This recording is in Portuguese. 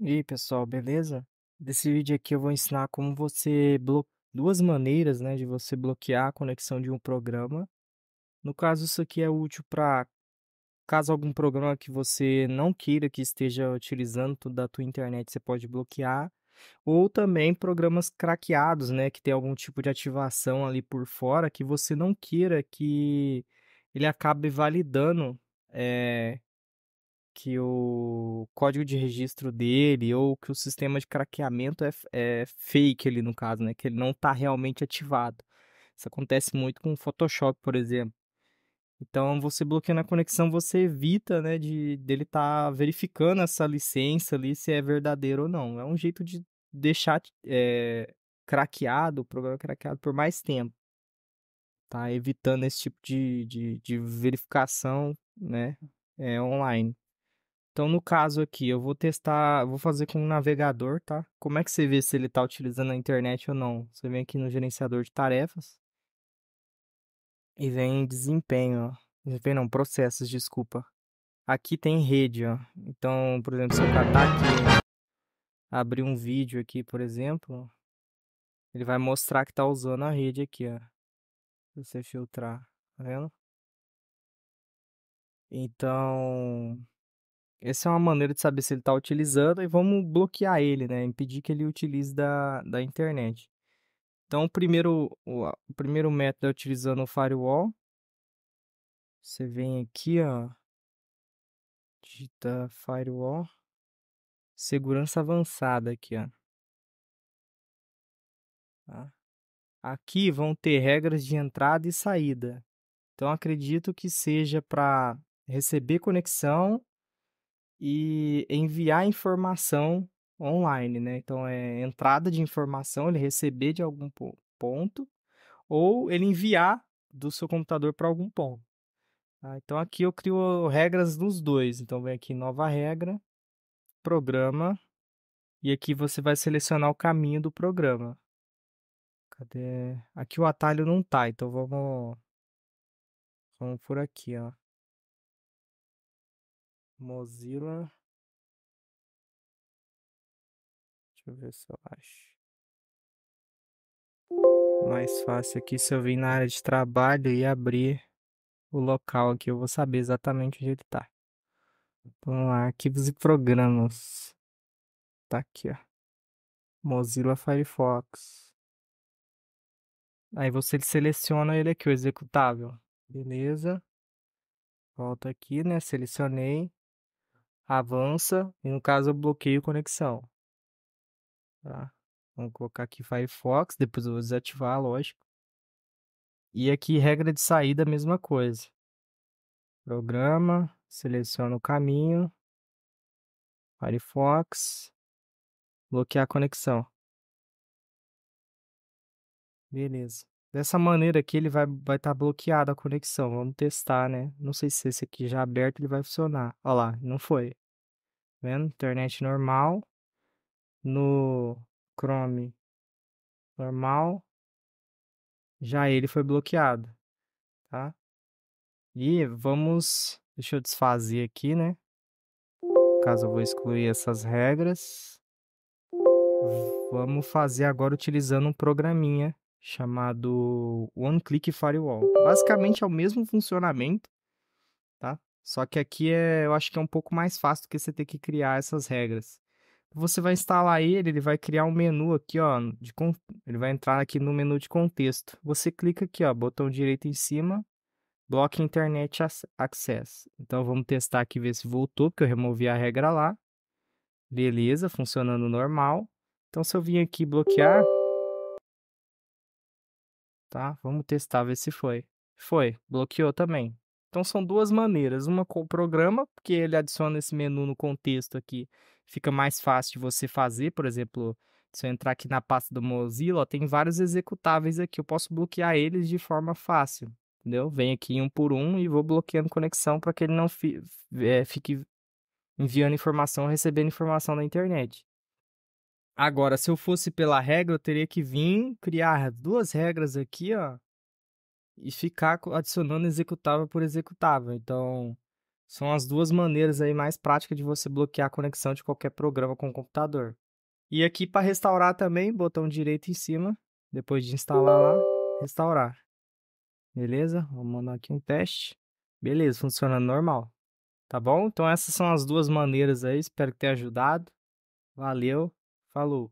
E aí, pessoal, beleza? Nesse vídeo aqui eu vou ensinar como você blo... duas maneiras, né, de você bloquear a conexão de um programa. No caso, isso aqui é útil para caso algum programa que você não queira que esteja utilizando da tua internet, você pode bloquear, ou também programas craqueados, né, que tem algum tipo de ativação ali por fora que você não queira que ele acabe validando é, que o código de registro dele ou que o sistema de craqueamento é, é fake ali no caso, né? Que ele não está realmente ativado. Isso acontece muito com o Photoshop, por exemplo. Então, você bloqueando a conexão, você evita, né, de dele estar tá verificando essa licença ali se é verdadeiro ou não. É um jeito de deixar é, craqueado, o programa é craqueado por mais tempo. Tá evitando esse tipo de, de, de verificação, né, é, online. Então, no caso aqui, eu vou testar, vou fazer com um navegador, tá? Como é que você vê se ele está utilizando a internet ou não? Você vem aqui no gerenciador de tarefas e vem desempenho, ó. Desempenho não, processos, desculpa. Aqui tem rede, ó. Então, por exemplo, se eu catar aqui, abrir um vídeo aqui, por exemplo, ele vai mostrar que tá usando a rede aqui, ó. Se você filtrar, tá vendo? Então, essa é uma maneira de saber se ele está utilizando e vamos bloquear ele, né? Impedir que ele utilize da, da internet. Então, o primeiro, o, o primeiro método é utilizando o firewall. Você vem aqui, ó. Digita firewall. Segurança avançada aqui, ó. Tá? Aqui vão ter regras de entrada e saída. Então, acredito que seja para receber conexão e enviar informação online, né? Então é entrada de informação, ele receber de algum ponto ou ele enviar do seu computador para algum ponto. Tá? Então aqui eu crio regras dos dois. Então vem aqui nova regra, programa e aqui você vai selecionar o caminho do programa. Cadê? Aqui o atalho não tá, então vamos vamos por aqui, ó. Mozilla. Deixa eu ver se eu acho. Mais fácil aqui se eu vir na área de trabalho e abrir o local aqui, eu vou saber exatamente onde ele tá. Vamos lá, arquivos e programas. Tá aqui, ó. Mozilla Firefox. Aí você seleciona ele aqui, o executável. Beleza. Volto aqui, né? Selecionei avança e no caso eu bloqueio conexão. Tá? Vamos colocar aqui Firefox, depois eu vou desativar, lógico. E aqui regra de saída, mesma coisa. Programa, seleciona o caminho, Firefox, bloquear a conexão. Beleza. Dessa maneira aqui ele vai estar vai tá bloqueado a conexão. Vamos testar, né? Não sei se esse aqui já aberto ele vai funcionar. Olha lá, não foi. Tá vendo? Internet normal. No Chrome normal. Já ele foi bloqueado, tá? E vamos... Deixa eu desfazer aqui, né? Caso eu vou excluir essas regras. Vamos fazer agora utilizando um programinha chamado One Click Firewall. Basicamente é o mesmo funcionamento, tá? Só que aqui é, eu acho que é um pouco mais fácil do que você ter que criar essas regras. Você vai instalar ele, ele vai criar um menu aqui, ó, de ele vai entrar aqui no menu de contexto. Você clica aqui, ó, botão direito em cima, bloco internet access. Então vamos testar aqui ver se voltou, porque eu removi a regra lá. Beleza, funcionando normal. Então se eu vim aqui bloquear, tá? Vamos testar, ver se foi. Foi, bloqueou também. Então são duas maneiras, uma com o programa, porque ele adiciona esse menu no contexto aqui, fica mais fácil de você fazer, por exemplo, se eu entrar aqui na pasta do Mozilla, ó, tem vários executáveis aqui, eu posso bloquear eles de forma fácil, entendeu? Venho aqui um por um e vou bloqueando conexão para que ele não fi, é, fique enviando informação, recebendo informação da internet. Agora, se eu fosse pela regra, eu teria que vir criar duas regras aqui, ó, e ficar adicionando executável por executável. Então, são as duas maneiras aí mais práticas de você bloquear a conexão de qualquer programa com o computador. E aqui para restaurar também, botão direito em cima, depois de instalar lá, restaurar. Beleza? Vou mandar aqui um teste. Beleza, funcionando normal. Tá bom? Então essas são as duas maneiras aí, espero que tenha ajudado. Valeu. Falou.